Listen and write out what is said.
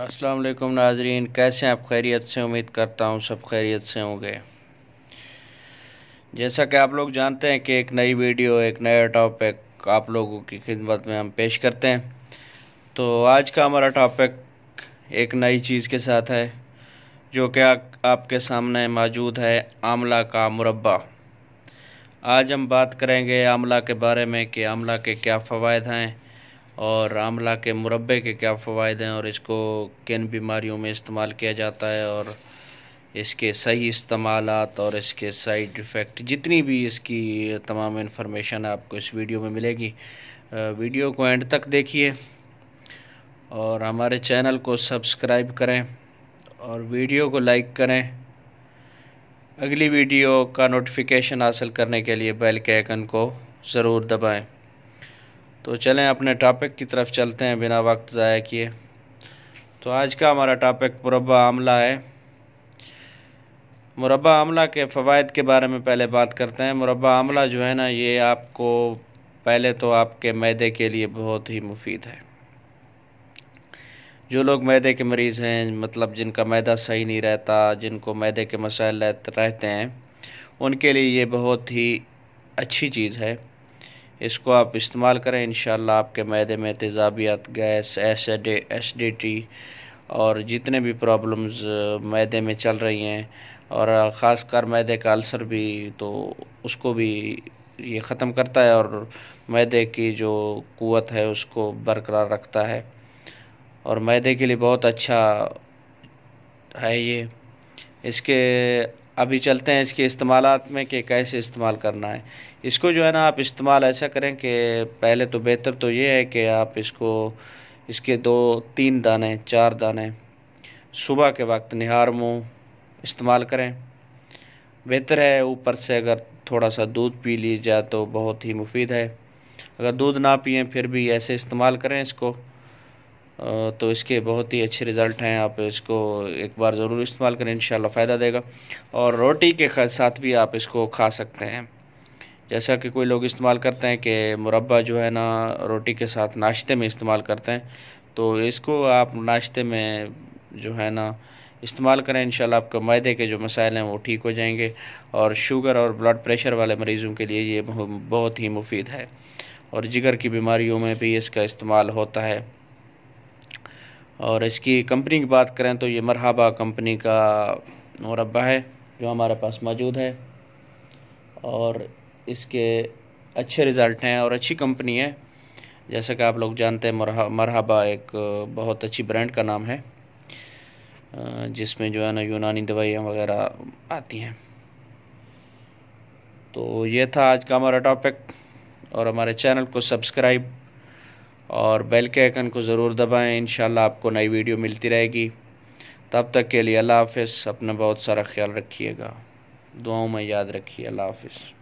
अस्सलाम वालेकुम नाजरीन कैसे आप खैरियत से उम्मीद करता हूँ सब खैरियत से होंगे जैसा कि आप लोग जानते हैं कि एक नई वीडियो एक नया टॉपिक आप लोगों की खिदमत में हम पेश करते हैं तो आज का हमारा टॉपिक एक नई चीज़ के साथ है जो कि आपके सामने मौजूद है आमला का मुरबा आज हम बात करेंगे आमला के बारे में कि आमला के क्या फ़वाद हैं और आमला के मुरबे के क्या फ़ायदे हैं और इसको किन बीमारियों में इस्तेमाल किया जाता है और इसके सही इस्तेमाल और इसके साइड इफ़ेक्ट जितनी भी इसकी तमाम इन्फॉर्मेशन आपको इस वीडियो में मिलेगी वीडियो को एंड तक देखिए और हमारे चैनल को सब्सक्राइब करें और वीडियो को लाइक करें अगली वीडियो का नोटिफिकेशन हासिल करने के लिए बेल के आइकन को ज़रूर दबाएं तो चलें अपने टॉपिक की तरफ चलते हैं बिना वक्त ज़ाया किए तो आज का हमारा टॉपिक मुरबा आमला है मुरबा आमला के फ़वाद के बारे में पहले बात करते हैं मुरबा आमला जो है ना ये आपको पहले तो आपके मैदे के लिए बहुत ही मुफीद है जो लोग मैदे के मरीज़ हैं मतलब जिनका मैदा सही नहीं रहता जिनको मैदे के मसाइल रहते हैं उनके लिए ये बहुत ही अच्छी चीज़ है इसको आप इस्तेमाल करें इन आपके मैदे में तेजाबियात गैस एसडी एसिडिटी और जितने भी प्रॉब्लम्स मैदे में चल रही हैं और ख़ास कर मैदे का अल्सर भी तो उसको भी ये ख़त्म करता है और मैदे की जो क़वत है उसको बरकरार रखता है और मैदे के लिए बहुत अच्छा है ये इसके अभी चलते हैं इसके इस्तेमाल में कि कैसे इस्तेमाल करना है इसको जो है ना आप इस्तेमाल ऐसा करें कि पहले तो बेहतर तो ये है कि आप इसको इसके दो तीन दाने चार दाने सुबह के वक्त निहार मुँह इस्तेमाल करें बेहतर है ऊपर से अगर थोड़ा सा दूध पी लिया जाए तो बहुत ही मुफीद है अगर दूध ना पिए फिर भी ऐसे इस्तेमाल करें इसको तो इसके बहुत ही अच्छे रिज़ल्ट हैं आप इसको एक बार ज़रूर इस्तेमाल करें इन फ़ायदा देगा और रोटी के साथ भी आप इसको खा सकते हैं जैसा कि कोई लोग इस्तेमाल करते हैं कि मुरबा जो है ना रोटी के साथ नाश्ते में इस्तेमाल करते हैं तो इसको आप नाश्ते में जो है ना इस्तेमाल करें इन आपके मैदे के जो मसाइल हैं वो ठीक हो जाएंगे और शुगर और ब्लड प्रेशर वाले मरीज़ों के लिए ये बहुत ही मुफीद है और जिगर की बीमारियों में भी इसका इस्तेमाल होता है और इसकी कंपनी की बात करें तो ये मरहबा कंपनी का मुरबा है जो हमारे पास मौजूद है और इसके अच्छे रिज़ल्ट हैं और अच्छी कंपनी है जैसा कि आप लोग जानते हैं मरहबा एक बहुत अच्छी ब्रांड का नाम है जिसमें जो है ना यूनानी दवाइयाँ वगैरह आती हैं तो ये था आज का हमारा टॉपिक और हमारे चैनल को सब्सक्राइब और बेल के आइकन को ज़रूर दबाएं इन आपको नई वीडियो मिलती रहेगी तब तक के लिए अल्लाह हाफ अपना बहुत सारा ख्याल रखिएगा दुआओं में याद रखिए अल्लाह हाफ